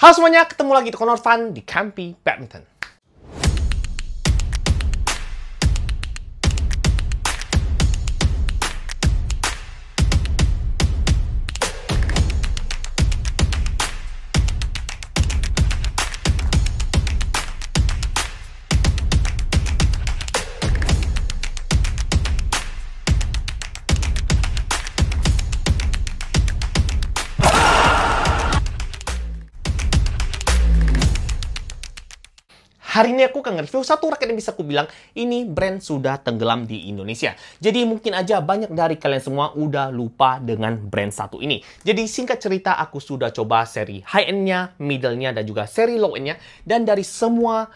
Halo semuanya, ketemu lagi di Connor Fun di Campi Badminton. hari ini aku akan nge review satu raket yang bisa aku bilang ini brand sudah tenggelam di Indonesia. Jadi mungkin aja banyak dari kalian semua udah lupa dengan brand satu ini. Jadi singkat cerita aku sudah coba seri high end-nya, middle-nya dan juga seri low end-nya dan dari semua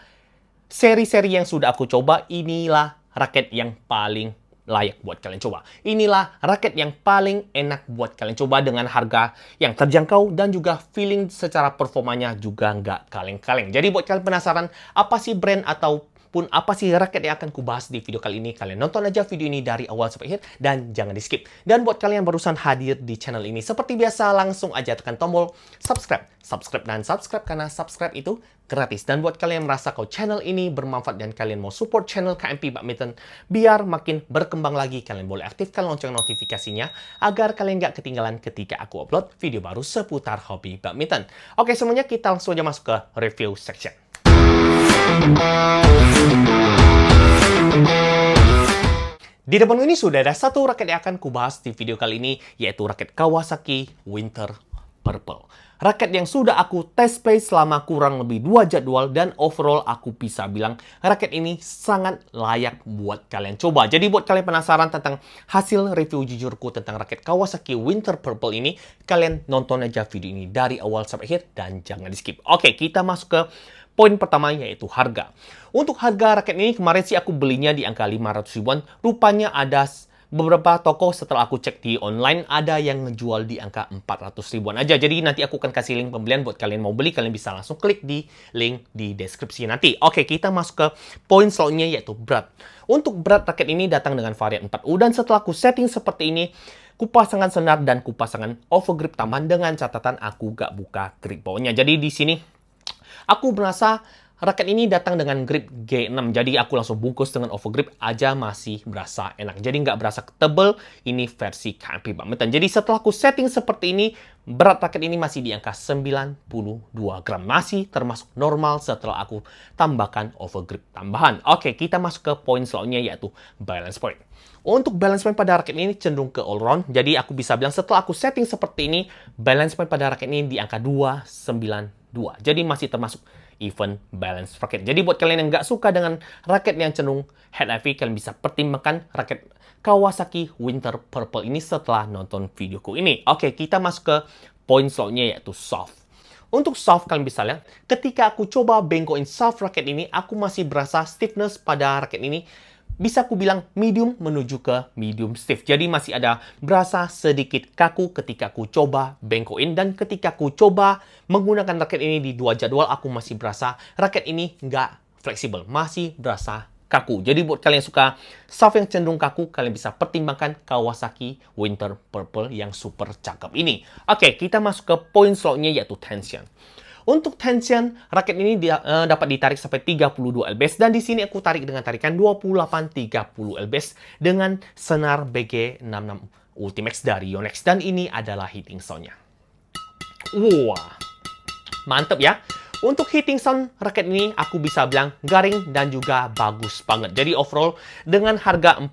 seri-seri yang sudah aku coba inilah raket yang paling layak buat kalian coba. Inilah raket yang paling enak buat kalian coba dengan harga yang terjangkau dan juga feeling secara performanya juga nggak kaleng-kaleng. Jadi buat kalian penasaran apa sih brand atau pun apa sih raket yang akan kubahas di video kali ini. Kalian nonton aja video ini dari awal sampai akhir dan jangan di skip. Dan buat kalian yang barusan hadir di channel ini, seperti biasa langsung aja tekan tombol subscribe. Subscribe dan subscribe karena subscribe itu gratis. Dan buat kalian yang merasa kalau channel ini bermanfaat dan kalian mau support channel KMP Badminton biar makin berkembang lagi, kalian boleh aktifkan lonceng notifikasinya agar kalian nggak ketinggalan ketika aku upload video baru seputar hobi badminton. Oke semuanya kita langsung aja masuk ke review section. Di depan ini sudah ada satu raket yang akan kubahas di video kali ini, yaitu raket Kawasaki Winter Purple. Raket yang sudah aku test play selama kurang lebih dua jadwal dan overall aku bisa bilang raket ini sangat layak buat kalian coba. Jadi buat kalian penasaran tentang hasil review jujurku tentang raket Kawasaki Winter Purple ini, kalian nonton aja video ini dari awal sampai akhir dan jangan di skip. Oke, kita masuk ke Poin pertama yaitu harga. Untuk harga raket ini kemarin sih aku belinya di angka 500 ribuan. Rupanya ada beberapa toko setelah aku cek di online ada yang ngejual di angka 400 ribuan aja. Jadi nanti aku akan kasih link pembelian buat kalian mau beli, kalian bisa langsung klik di link di deskripsi nanti. Oke, kita masuk ke poin selanjutnya yaitu berat. Untuk berat raket ini datang dengan varian 4U dan setelah aku setting seperti ini, kupasangan senar dan kupasangan overgrip taman dengan catatan aku gak buka grip bawahnya. Jadi di sini Aku merasa raket ini datang dengan grip G6, jadi aku langsung bungkus dengan over grip aja masih berasa enak. Jadi nggak berasa tebel, ini versi KMP badminton. Jadi setelah aku setting seperti ini, berat raket ini masih di angka 92 gram. Masih termasuk normal setelah aku tambahkan over grip tambahan. Oke, kita masuk ke poin selanjutnya yaitu balance point. Untuk balance point pada raket ini cenderung ke all round, jadi aku bisa bilang setelah aku setting seperti ini, balance point pada raket ini di angka 29 dua. Jadi masih termasuk even balance racket. Jadi buat kalian yang nggak suka dengan raket yang cenderung head heavy, kalian bisa pertimbangkan raket Kawasaki Winter Purple ini setelah nonton videoku ini. Oke, kita masuk ke poin selanjutnya yaitu soft. Untuk soft kalian bisa lihat, ketika aku coba bengkokin soft raket ini, aku masih berasa stiffness pada raket ini bisa ku bilang medium menuju ke medium stiff. Jadi masih ada berasa sedikit kaku ketika ku coba bengkokin dan ketika ku coba menggunakan raket ini di dua jadwal aku masih berasa raket ini nggak fleksibel, masih berasa kaku. Jadi buat kalian yang suka soft yang cenderung kaku, kalian bisa pertimbangkan Kawasaki Winter Purple yang super cakep ini. Oke, okay, kita masuk ke poin slotnya yaitu tension. Untuk tension, raket ini di, uh, eh, dapat ditarik sampai 32 lbs dan di sini aku tarik dengan tarikan 28-30 lbs dengan senar BG66 Ultimax dari Yonex dan ini adalah hitting soundnya. wow, mantep ya. Untuk hitting sound raket ini aku bisa bilang garing dan juga bagus banget. Jadi overall dengan harga 400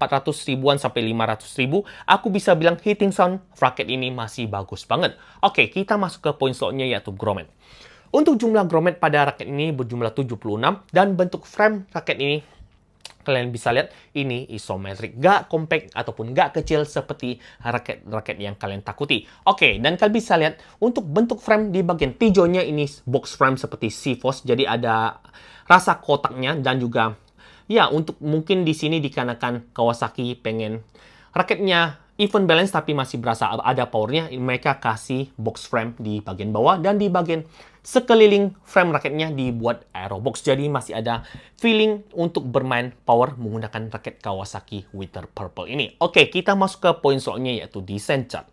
ribuan sampai 500 ribu, aku bisa bilang hitting sound raket ini masih bagus banget. Oke, kita masuk ke poin slotnya yaitu grommet. Untuk jumlah grommet pada raket ini berjumlah 76 dan bentuk frame raket ini kalian bisa lihat ini isometrik gak compact ataupun gak kecil seperti raket-raket yang kalian takuti. Oke, okay, dan kalian bisa lihat untuk bentuk frame di bagian tijonya ini box frame seperti CFOS jadi ada rasa kotaknya dan juga ya untuk mungkin di sini dikarenakan Kawasaki pengen raketnya even balance tapi masih berasa ada powernya mereka kasih box frame di bagian bawah dan di bagian sekeliling frame raketnya dibuat aerobox. Jadi masih ada feeling untuk bermain power menggunakan raket Kawasaki Winter Purple ini. Oke, kita masuk ke poin soalnya yaitu desain cat.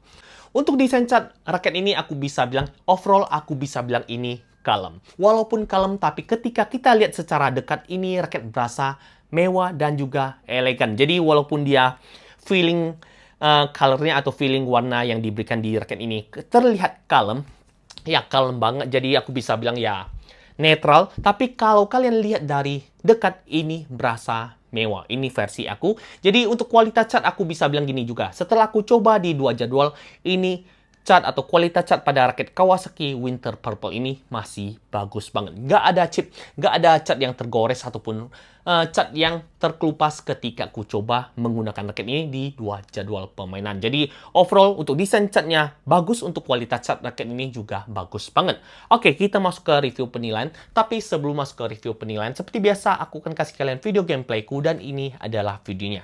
Untuk desain cat, raket ini aku bisa bilang, overall aku bisa bilang ini kalem. Walaupun kalem, tapi ketika kita lihat secara dekat, ini raket berasa mewah dan juga elegan. Jadi walaupun dia feeling uh, colornya atau feeling warna yang diberikan di raket ini terlihat kalem, ya kalem banget. Jadi aku bisa bilang ya netral. Tapi kalau kalian lihat dari dekat ini berasa mewah. Ini versi aku. Jadi untuk kualitas cat aku bisa bilang gini juga. Setelah aku coba di dua jadwal ini cat atau kualitas cat pada raket Kawasaki Winter Purple ini masih bagus banget. Nggak ada chip, nggak ada cat yang tergores ataupun uh, cat yang terkelupas ketika ku coba menggunakan raket ini di dua jadwal permainan. Jadi overall untuk desain catnya bagus, untuk kualitas cat raket ini juga bagus banget. Oke, kita masuk ke review penilaian. Tapi sebelum masuk ke review penilaian, seperti biasa aku akan kasih kalian video gameplayku dan ini adalah videonya.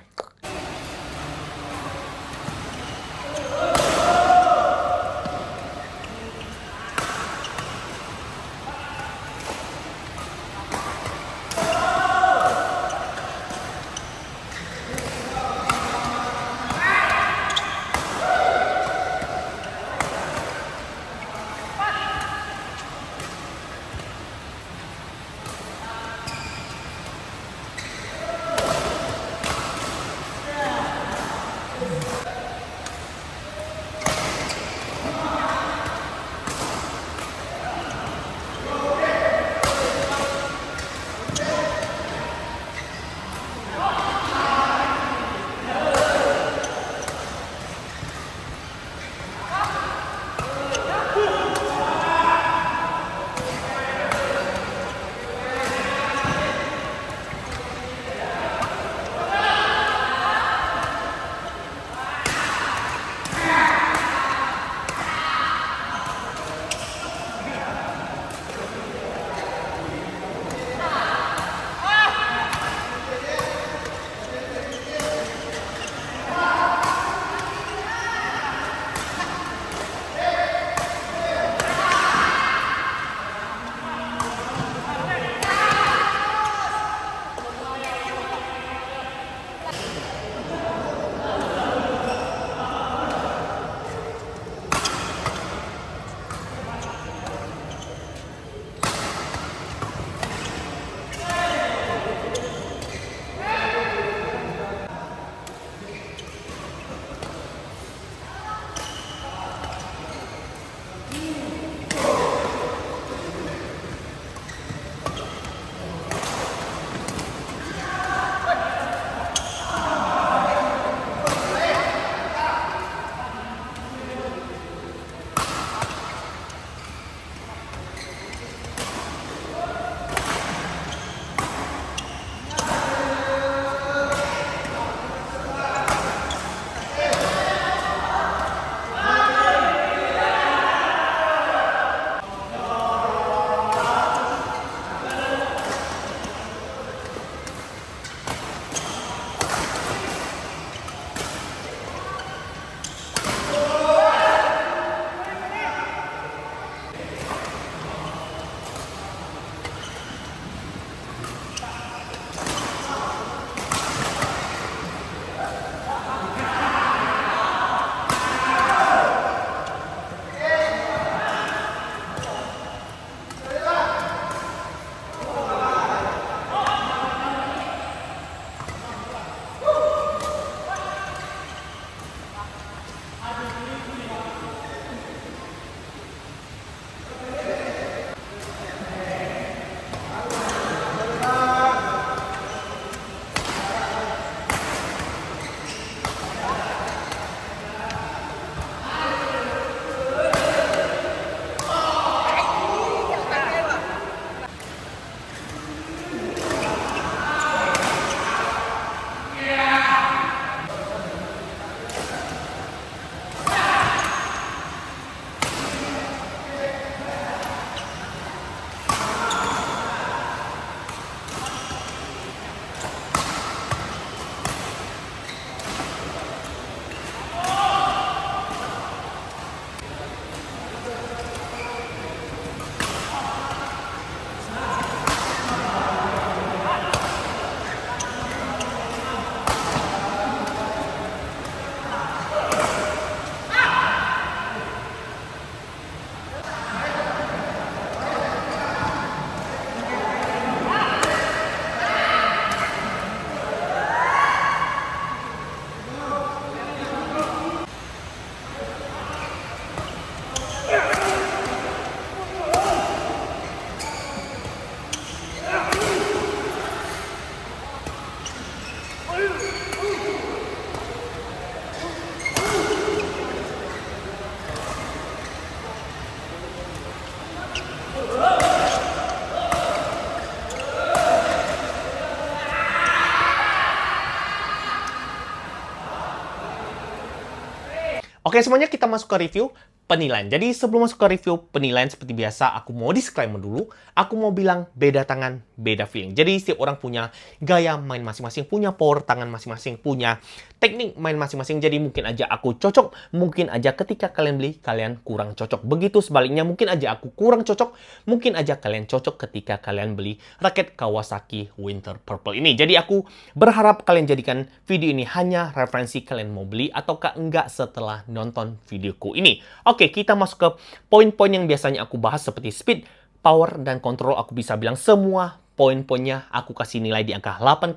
Oke semuanya kita masuk ke review penilaian. Jadi sebelum masuk ke review penilaian seperti biasa aku mau disclaimer dulu. Aku mau bilang beda tangan beda feeling. Jadi setiap orang punya gaya main masing-masing, punya power tangan masing-masing, punya teknik main masing-masing. Jadi mungkin aja aku cocok, mungkin aja ketika kalian beli kalian kurang cocok. Begitu sebaliknya mungkin aja aku kurang cocok, mungkin aja kalian cocok ketika kalian beli raket Kawasaki Winter Purple ini. Jadi aku berharap kalian jadikan video ini hanya referensi kalian mau beli ataukah enggak setelah nonton videoku ini. Oke, kita masuk ke poin-poin yang biasanya aku bahas seperti speed, power, dan kontrol. Aku bisa bilang semua poin-poinnya aku kasih nilai di angka 8,5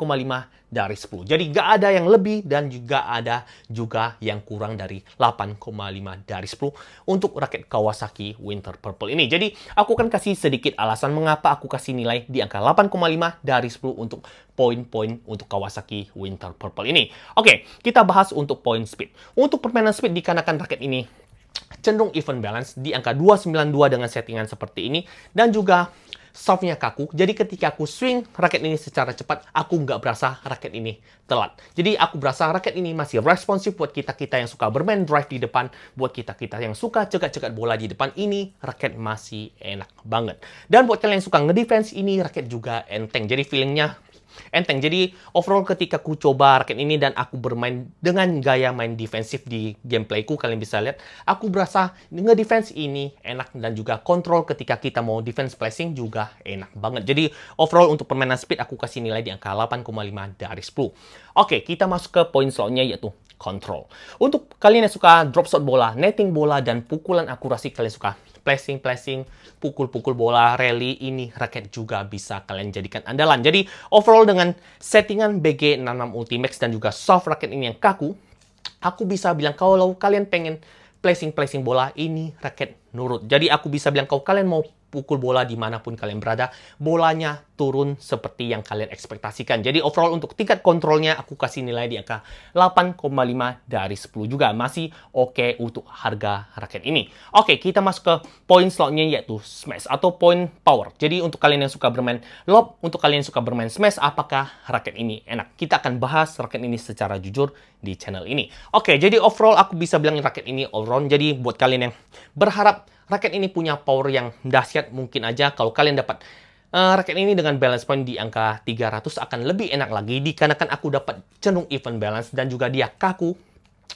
dari 10. Jadi nggak ada yang lebih dan juga ada juga yang kurang dari 8,5 dari 10 untuk raket Kawasaki Winter Purple ini. Jadi aku akan kasih sedikit alasan mengapa aku kasih nilai di angka 8,5 dari 10 untuk poin-poin untuk Kawasaki Winter Purple ini. Oke, kita bahas untuk poin speed. Untuk permainan speed dikarenakan raket ini cenderung even balance di angka 292 dengan settingan seperti ini dan juga softnya kaku, jadi ketika aku swing raket ini secara cepat, aku nggak berasa raket ini telat. Jadi aku berasa raket ini masih responsif buat kita-kita yang suka bermain drive di depan, buat kita-kita yang suka cekat-cekat bola di depan, ini raket masih enak banget. Dan buat kalian yang suka ngedefense, ini raket juga enteng. Jadi feelingnya enteng. Jadi overall ketika ku coba raket ini dan aku bermain dengan gaya main defensif di gameplayku, kalian bisa lihat, aku berasa nge-defense ini enak dan juga kontrol ketika kita mau defense placing juga enak banget. Jadi overall untuk permainan speed aku kasih nilai di angka 8,5 dari 10. Oke, kita masuk ke poin slotnya yaitu control. Untuk kalian yang suka drop shot bola, netting bola, dan pukulan akurasi kalian suka placing-placing, pukul-pukul bola, rally ini raket juga bisa kalian jadikan andalan. Jadi overall dengan settingan BG66 Ultimax dan juga soft raket ini yang kaku, aku bisa bilang kalau kalian pengen placing-placing bola, ini raket nurut. Jadi aku bisa bilang kau kalian mau pukul bola dimanapun kalian berada, bolanya turun seperti yang kalian ekspektasikan. Jadi overall untuk tingkat kontrolnya aku kasih nilai di angka 8,5 dari 10 juga. Masih oke okay untuk harga raket ini. Oke, okay, kita masuk ke poin slotnya yaitu smash atau point power. Jadi untuk kalian yang suka bermain lob, untuk kalian yang suka bermain smash, apakah raket ini enak? Kita akan bahas raket ini secara jujur di channel ini. Oke, okay, jadi overall aku bisa bilang raket ini all round. Jadi buat kalian yang berharap raket ini punya power yang dahsyat mungkin aja kalau kalian dapat uh, eh, raket ini dengan balance point di angka 300 akan lebih enak lagi dikarenakan aku dapat cenderung even balance dan juga dia kaku.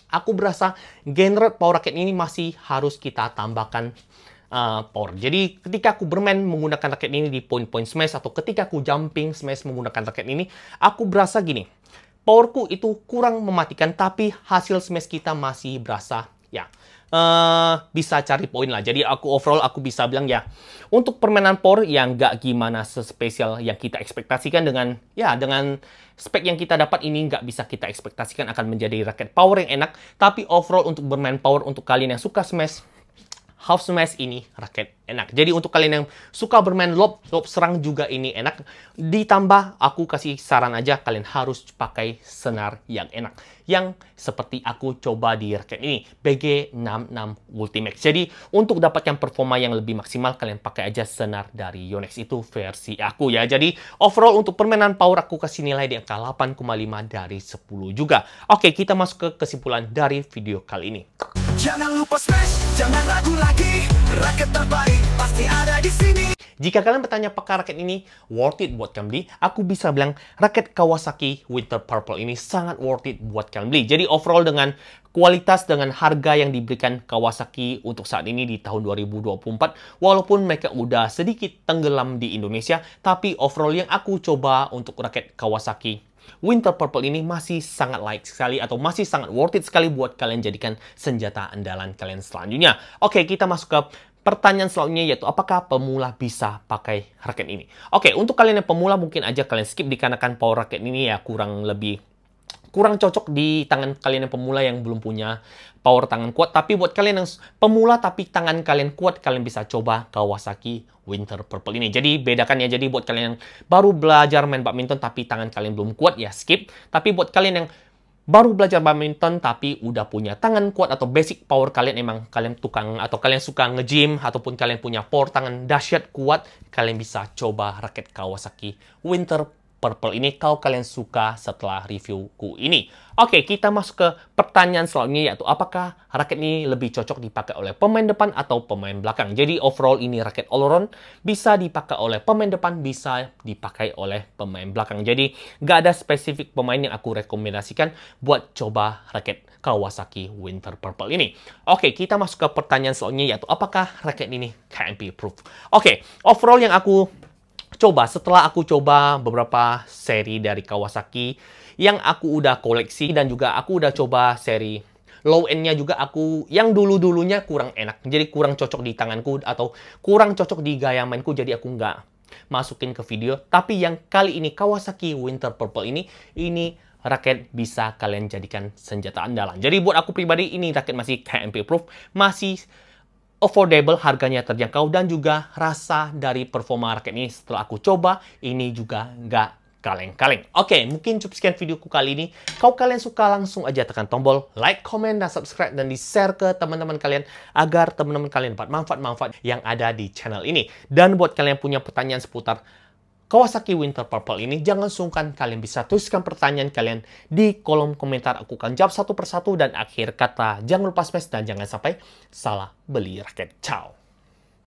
Aku berasa generate power raket ini masih harus kita tambahkan uh, power. Jadi ketika aku bermain menggunakan raket ini di point-point smash atau ketika aku jumping smash menggunakan raket ini, aku berasa gini, powerku itu kurang mematikan tapi hasil smash kita masih berasa uh, bisa cari poin lah. Jadi aku overall aku bisa bilang ya untuk permainan power yang nggak gimana sespesial yang kita ekspektasikan dengan ya dengan spek yang kita dapat ini nggak bisa kita ekspektasikan akan menjadi raket power yang enak. Tapi overall untuk bermain power untuk kalian yang suka smash half smash ini raket enak. Jadi untuk kalian yang suka bermain lob, lob serang juga ini enak. Ditambah aku kasih saran aja kalian harus pakai senar yang enak. Yang seperti aku coba di raket ini, BG66 Ultimax. Jadi untuk dapatkan performa yang lebih maksimal kalian pakai aja senar dari Yonex itu versi aku ya. Jadi overall untuk permainan power aku kasih nilai di angka 8,5 dari 10 juga. Oke, kita masuk ke kesimpulan dari video kali ini. Jangan lupa smash, jangan ragu lagi Raket terbaik pasti ada di sini jika kalian bertanya apakah raket ini worth it buat kalian beli, aku bisa bilang raket Kawasaki Winter Purple ini sangat worth it buat kalian beli. Jadi overall dengan kualitas dengan harga yang diberikan Kawasaki untuk saat ini di tahun 2024 walaupun mereka udah sedikit tenggelam di Indonesia tapi overall yang aku coba untuk raket Kawasaki Winter Purple ini masih sangat like sekali atau masih sangat worth it sekali buat kalian jadikan senjata andalan kalian selanjutnya. Oke, kita masuk ke pertanyaan selanjutnya yaitu apakah pemula bisa pakai raket ini? Oke, untuk kalian yang pemula mungkin aja kalian skip dikarenakan power raket ini ya kurang lebih kurang cocok di tangan kalian yang pemula yang belum punya power tangan kuat. Tapi buat kalian yang pemula tapi tangan kalian kuat, kalian bisa coba Kawasaki Winter Purple ini. Jadi bedakan ya. Jadi buat kalian yang baru belajar main badminton tapi tangan kalian belum kuat, ya skip. Tapi buat kalian yang baru belajar badminton tapi udah punya tangan kuat atau basic power kalian emang kalian tukang atau kalian suka nge-gym ataupun kalian punya power tangan dahsyat kuat, kalian bisa coba raket Kawasaki Winter Purple ini kalau kalian suka setelah reviewku ini. Oke, kita masuk ke pertanyaan selanjutnya yaitu apakah raket ini lebih cocok dipakai oleh pemain depan atau pemain belakang. Jadi overall ini raket all around bisa dipakai oleh pemain depan, bisa dipakai oleh pemain belakang. Jadi nggak ada spesifik pemain yang aku rekomendasikan buat coba raket Kawasaki Winter Purple ini. Oke, kita masuk ke pertanyaan selanjutnya yaitu apakah raket ini KMP proof. Oke, overall yang aku coba setelah aku coba beberapa seri dari Kawasaki yang aku udah koleksi dan juga aku udah coba seri low end-nya juga aku yang dulu-dulunya kurang enak. Jadi kurang cocok di tanganku atau kurang cocok di gaya mainku jadi aku nggak masukin ke video. Tapi yang kali ini Kawasaki Winter Purple ini, ini raket bisa kalian jadikan senjata andalan. Jadi buat aku pribadi ini raket masih KMP proof, masih affordable harganya terjangkau dan juga rasa dari performa raket ini setelah aku coba ini juga nggak kaleng-kaleng. Oke, mungkin cukup sekian videoku kali ini. Kalau kalian suka langsung aja tekan tombol like, comment, dan subscribe dan di-share ke teman-teman kalian agar teman-teman kalian dapat manfaat-manfaat yang ada di channel ini. Dan buat kalian punya pertanyaan seputar Kawasaki Winter Purple ini, jangan sungkan kalian bisa tuliskan pertanyaan kalian di kolom komentar. Aku akan jawab satu persatu dan akhir kata. Jangan lupa smash dan jangan sampai salah beli raket. Ciao!